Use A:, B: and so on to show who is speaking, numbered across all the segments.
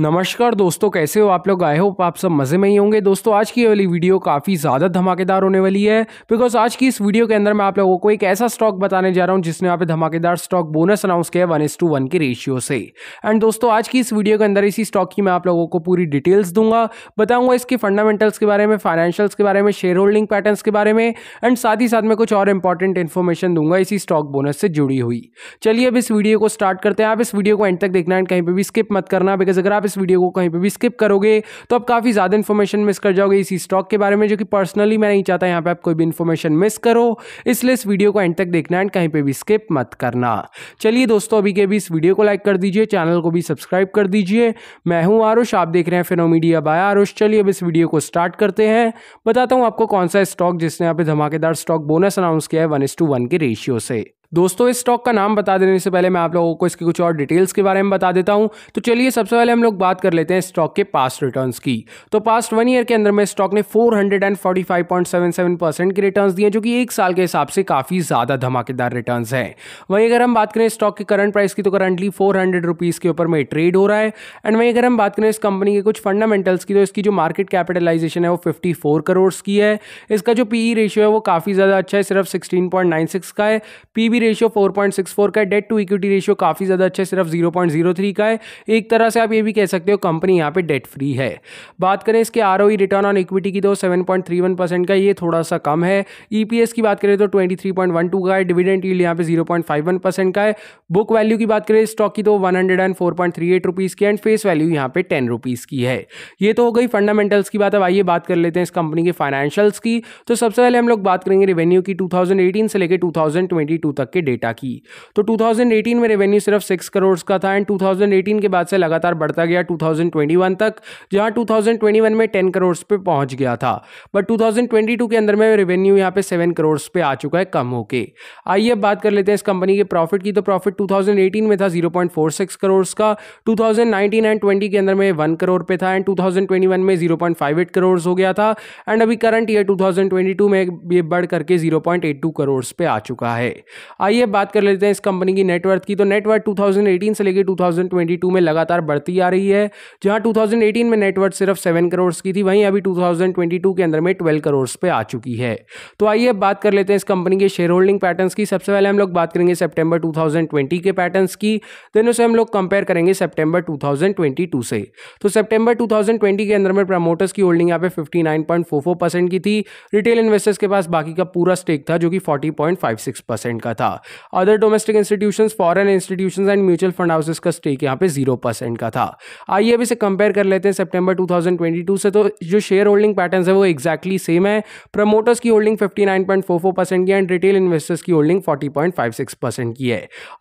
A: नमस्कार दोस्तों कैसे हो आप लोग आए हो आप सब मज़े में ही होंगे दोस्तों आज की वाली वीडियो काफ़ी ज़्यादा धमाकेदार होने वाली है बिकॉज आज की इस वीडियो के अंदर मैं आप लोगों को एक ऐसा स्टॉक बताने जा रहा हूं जिसने यहाँ पे धमाकेदार स्टॉक बोनस अनाउंस किया है वन टू वन के रेशियो से एंड दोस्तों आज की इस वीडियो के अंदर इसी स्टॉक की मैं आप लोगों को पूरी डिटेल्स दूंगा बताऊंगा इसके फंडामेंटल्स के बारे में फाइनेंशियल्स के बारे में शेयर होल्डिंग पैटर्न के बारे में एंड साथ ही साथ में कुछ और इंपॉर्टेंट इन्फॉर्मेशन दूंगा इसी स्टॉक बोनस से जुड़ी हुई चलिए अब इस वीडियो को स्टार्ट करते हैं आप इस वीडियो को एंड तक देखना एंड कहीं पर भी स्किप मत करना बिकॉज अगर आप इस वीडियो को कहीं पर भी स्किप करोगे तो आप काफ़ी ज़्यादा इन्फॉर्मेशन मिस कर जाओगे इसी स्टॉक के बारे में जो कि पर्सनली मैं नहीं चाहता यहाँ पर आप कोई भी इन्फॉर्मेशन मिस करो इसलिए इस वीडियो को एंड तक देखना एंड कहीं पर भी स्किप मत करना चलिए दोस्तों अभी के भी इस वीडियो को लाइक कर दीजिए चैनल को भी सब्सक्राइब कर दीजिए मैं हूँ आरुष आप देख रहे हैं फिनो मीडिया बाय आरुष चलिए अब इस वीडियो को स्टार्ट करते हैं बताता हूँ आपको कौन सा स्टॉक जिसने यहाँ पे धमाकेदार स्टॉक बोनस अनाउंस किया है वन इस टू वन के रेशियो से दोस्तों इस स्टॉक का नाम बता देने से पहले मैं आप लोगों को इसके कुछ और डिटेल्स के बारे में बता देता हूं तो चलिए सबसे पहले हम लोग बात कर लेते हैं स्टॉक के पास्ट रिटर्न्स की तो पास्ट वन ईयर के अंदर में स्टॉक ने 445.77 परसेंट के रिटर्न्स दिए जो कि एक साल के हिसाब से काफ़ी ज़्यादा धमाकेदार रिटर्न है वहीं अगर हम बात करें स्टॉक के करंट प्राइस की तो करंटली फोर हंड्रेड के ऊपर में ट्रेड हो रहा है एंड वहीं अगर हम बात करें इस कंपनी तो के कुछ फंडामेंटल्स की तो इसकी जो मार्केट कैपिटलाइजेशन है वो फिफ्टी करोड़ की है इसका जो पीई रेशियो e है वो काफ़ी ज़्यादा अच्छा है सिर्फ सिक्सटीन का है पी पी रेशियो फोर का है डेट टू इक्विटी रेशियो काफ़ी ज़्यादा अच्छा है सिर्फ जीरो पॉइंट थ्री का है एक तरह से आप ये भी कह सकते हो कंपनी यहाँ पे डेट फ्री है बात करें इसके आर रिटर्न ऑन इक्विटी की तो वन परसेंट का ये थोड़ा सा कम है ई e की बात करें तो टू का है डिविडेंड यील्ड यहाँ पे वन परसेंट का है बुक वैल्यू की बात करें स्टॉक की तो one hundred and four point three eight rupees की एंड फेस वैल्यू यहाँ पे टेन रुपीज़ की है ये तो हो गई फंडामेंटल्स की बात अब आइए बात कर लेते हैं इस कंपनी के फाइनेंशियल्स की तो सबसे पहले हम लोग बात करेंगे रेवेन्यू की 2018 से लेकर 2022 तक तक के डेटा की तो 2018 में रेवेन्यू सिर्फ सिक्स करोड़ का था एंड 2018 के बाद से लगातार बढ़ता गया 2021 तक जहां 2021 में 10 करोड़ पे पहुंच गया था बट 2022 के अंदर में रेवेन्यू यहाँ पे सेवन करोड़ पे आ चुका है कम होके आइए अब बात कर लेते हैं इस कंपनी के प्रॉफिट की तो प्रॉफिट 2018 में था 0.46 करोड़ का 2019 एंड 20 के अंदर में 1 करोड़ पे था एंड 2021 में 0.58 करोड़ हो गया था एंड अभी करंट ईयर 2022 में ये बढ़ करके 0.82 करोड़ पे आ चुका है आइए बात कर लेते हैं इस कंपनी की नेटवर्थ की तो नेटवर्थ 2018 से लेकर 2022 में लगातार बढ़ती आ रही है जहां 2018 में नेटवर्थ सिर्फ सेवन करोड़ की थी वहीं अभी 2022 के अंदर में ट्वेल्व करोड़ पे आ चुकी है तो आइए बात कर लेते हैं इस कंपनी के शेयर होल्डिंग पैटर्न की सबसे पहले हम लोग बात करेंगे सेप्टेम्बर टू के पैटर्न की देन उसे हम लोग कंपेयर करेंगे सेप्टेम्बर टू से तो सेप्टेम्बर टू के अंदर में प्रमोटर्स की होल्डिंग यहाँ पे फिफ्टी की थी रिटेल इन्वेस्टर्स के पास बाकी का पूरा स्टेक था जो कि फोर्टी का था था other domestic institutions foreign institutions and mutual fund houses का स्टेक यहाँ पे जीरो परसेंट का था आइए अभी से कंपेयर कर लेते हैं सितंबर टू से तो जो शेयर होल्डिंग पैटर्न है वो एक्जैक्टली exactly सेम है प्रमोटर्स की होल्डिंग फोर परसेंट की एंड रिटेल इन्वेस्टर्स की होल्डिंग सिक्स परसेंट की है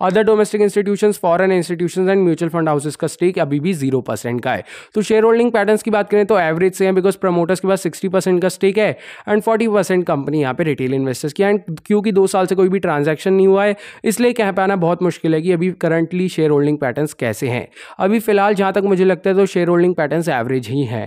A: other domestic institution foreign institution and mutual fund houses का स्टेक अभी भी जीरो परसेंट का है तो शेयर होल्डिंग पैटर्न की बात करें तो एवरेज से है बिकॉज प्रमोटर्स के पास सिक्सटी परसेंट का स्टेक है एंड फोर्टी परसेंट कंपनी यहाँ पे रिटेल इन्वेस्टर्स की एंड क्योंकि दो साल से कोई भी ट्रांजेक्शन नहीं हुआ है इसलिए कह पाना बहुत मुश्किल है कि अभी करंटली शेयर होल्डिंग पैटर्न कैसे हैं अभी फिलहाल जहाँ तक मुझे लगता है तो शेयर होल्डिंग पैटर्न एवरेज ही है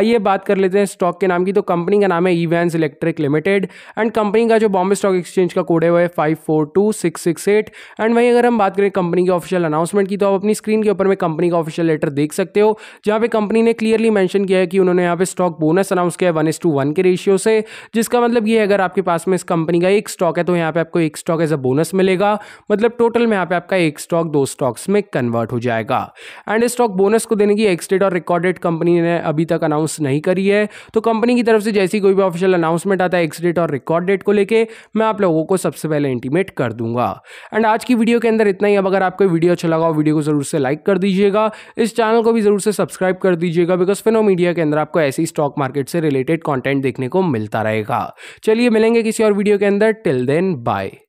A: आइए बात कर लेते हैं स्टॉक के नाम की तो कंपनी का नाम है Evans Electric Limited and company का जो बॉम्बे स्टॉक एक्सचेंज का कोड है वह है five four two six six eight and वहीं अगर हम बात करें कंपनी के ऑफिशियल अनाउंसमेंट की तो आप अपनी स्क्रीन के ऊपर में कंपनी का ऑफिशियल लेटर देख सकते हो जहाँ पे कंपनी ने क्लियरली मैंशन किया है कि उन्होंने यहाँ पे स्टॉक बोनस अनाउंस किया है वन एस टू वन के रेशियो से जिसका मतलब ये है अगर आपके पास में इस कंपनी का एक स्टॉक है तो यहाँ पे आपको एक स्टॉक एज अ बोनस मिलेगा मतलब टोटल में यहाँ पे आपका एक स्टॉक दो स्टॉक्स में कन्वर्ट हो जाएगा एंड स्टॉक बोनस को देने की एक्सटेड और रिकॉर्डेड कंपनी ने अभी तक अनाउंस नहीं करी है तो कंपनी की तरफ से जैसी कोई भी ऑफिशियल अनाउंसमेंट आता है एक्सडेट और रिकॉर्ड डेट को लेकर मैं आप लोगों को सबसे पहले इंटीमेट कर दूंगा एंड आज की वीडियो के अंदर इतना ही अब अगर आपको वीडियो अच्छा लगा हो वीडियो को जरूर से लाइक कर दीजिएगा इस चैनल को भी जरूर से सब्सक्राइब कर दीजिएगा बिकॉज फिनो मीडिया के अंदर आपको ऐसी स्टॉक मार्केट से रिलेटेड कॉन्टेंट देखने को मिलता रहेगा चलिए मिलेंगे किसी और वीडियो के अंदर टिल देन बाय